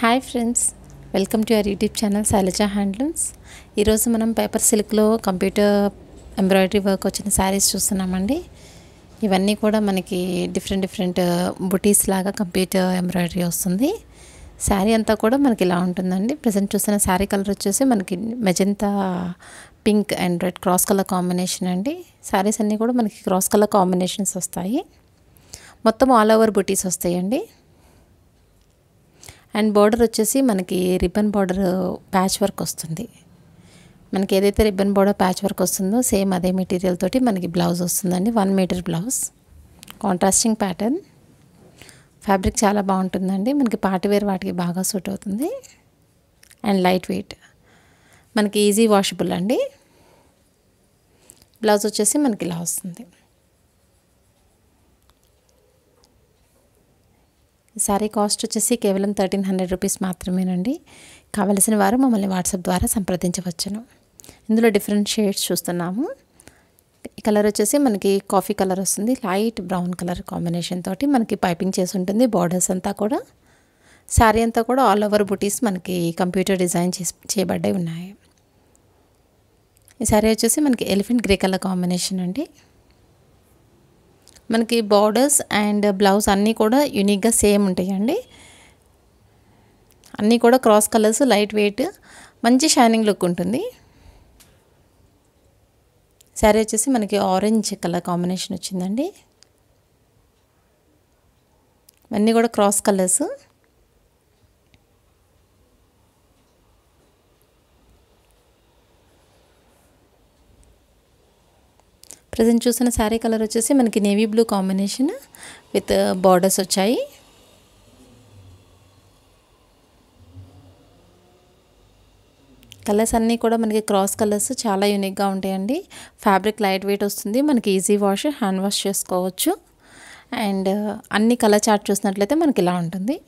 hi friends welcome to our YouTube channel Shailaja handlooms ఈరోజు మనం paper సిల్క్లో కంప్యూటర్ ఎంబ్రాయిడరీ వర్క్ వచ్చిన శారీస్ చూస్తున్నామండి ఇవన్నీ కూడా మనకి డిఫరెంట్ డిఫరెంట్ బుటీస్ లాగా కంప్యూటర్ ఎంబ్రాయిడరీ వస్తుంది శారీ అంతా కూడా మనకి ఇలా ఉంటుందండి ప్రజెంట్ చూసిన శారీ కలర్ వచ్చేసి మనకి magenta pink and red cross colour combination అండి శారీస్ అన్నీ కూడా మనకి క్రాస్ కలర్ కాంబినేషన్స్ వస్తాయి మొత్తం ఆల్ ఓవర్ బుటీస్ వస్తాయండి అండ్ బార్డర్ వచ్చేసి మనకి రిబ్బన్ బార్డర్ ప్యాచ్ వర్క్ వస్తుంది మనకి ఏదైతే రిబ్బన్ బార్డర్ ప్యాచ్ వర్క్ వస్తుందో సేమ్ అదే మెటీరియల్ తోటి మనకి బ్లౌజ్ వస్తుందండి one metre blouse contrasting pattern fabric చాలా బాగుంటుందండి మనకి పార్టీవేర్ వాటికి బాగా సూట్ అవుతుంది అండ్ లైట్ వెయిట్ మనకి ఈజీ వాషబుల్ అండి బ్లౌజ్ వచ్చేసి మనకి ఇలా వస్తుంది శారీ కాస్ట్ వచ్చేసి కేవలం థర్టీన్ హండ్రెడ్ రూపీస్ మాత్రమేనండి కావలసిన వారు మమ్మల్ని వాట్సాప్ ద్వారా సంప్రదించవచ్చును ఇందులో డిఫరెంట్ షేడ్స్ చూస్తున్నాము కలర్ వచ్చేసి మనకి కాఫీ కలర్ వస్తుంది లైట్ బ్రౌన్ కలర్ కాంబినేషన్ తోటి మనకి పైపింగ్ చేసి ఉంటుంది బార్డర్స్ అంతా కూడా శారీ అంతా కూడా ఆల్ ఓవర్ బుటీస్ మనకి కంప్యూటర్ డిజైన్ చేసి చేయబడ్డాయి ఉన్నాయి ఈ శారీ వచ్చేసి మనకి ఎలిఫెంట్ గ్రే కలర్ కాంబినేషన్ అండి మనకి బార్డర్స్ అండ్ బ్లౌజ్ అన్నీ కూడా యూనిక్గా సేమ్ ఉంటాయండి అన్నీ కూడా క్రాస్ కలర్స్ లైట్ వెయిట్ మంచి షైనింగ్ లుక్ ఉంటుంది శారీ వచ్చేసి మనకి ఆరెంజ్ కలర్ కాంబినేషన్ వచ్చిందండి అన్నీ కూడా క్రాస్ కలర్స్ ప్రజెంట్ చూసిన శారీ కలర్ వచ్చేసి మనకి navy blue combination with borders uh, వచ్చాయి కలర్స్ అన్నీ కూడా మనకి క్రాస్ కలర్స్ చాలా యూనిక్గా ఉంటాయండి ఫ్యాబ్రిక్ లైట్ వెయిట్ వస్తుంది మనకి ఈజీ వాష్ హ్యాండ్ వాష్ చేసుకోవచ్చు అండ్ uh, అన్ని కలర్ చార్ట్ చూసినట్లయితే మనకి ఇలా ఉంటుంది